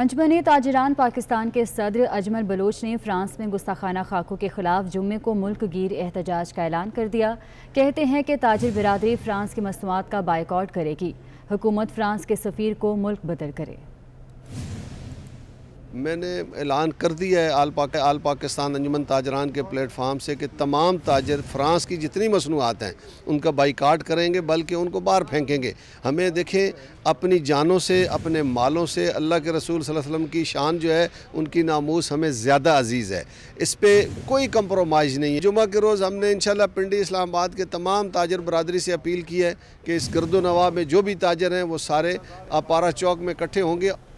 अंजमन ताजरान पाकिस्तान के सदर अजमल बलोच ने फ्रांस में गुस्ताखाना खाकों के खिलाफ जुम्मे को मुल्क गिर एहतजाज का ऐलान कर दिया कहते हैं कि ताजर बिरादरी फ्रांस की मसनूआत का बाइकआउट करेगी हुकूमत फ्रांस के सफ़ीर को मुल्क बदल करे मैंने ऐलान कर दिया है आल पाक आल पाकिस्तान अंजुमन ताजरान के प्लेटफार्म से कि तमाम ताजर फ्रांस की जितनी मसनूआत हैं उनका बाइकाट करेंगे बल्कि उनको बाहर फेंकेंगे हमें देखें अपनी जानों से अपने मालों से अल्लाह के रसूल वसल्लम की शान जो है उनकी नामूस हमें ज़्यादा अजीज़ है इस पर कोई कम्प्रोमाइज़ नहीं है जुमा के रोज़ हमने इन पिंडी इस्लामाबाद के तमाम ताजर बरदरी से अपील की है कि इस गर्दोनवा में जो भी ताजर हैं वो सारे अपारा चौक में इकट्ठे होंगे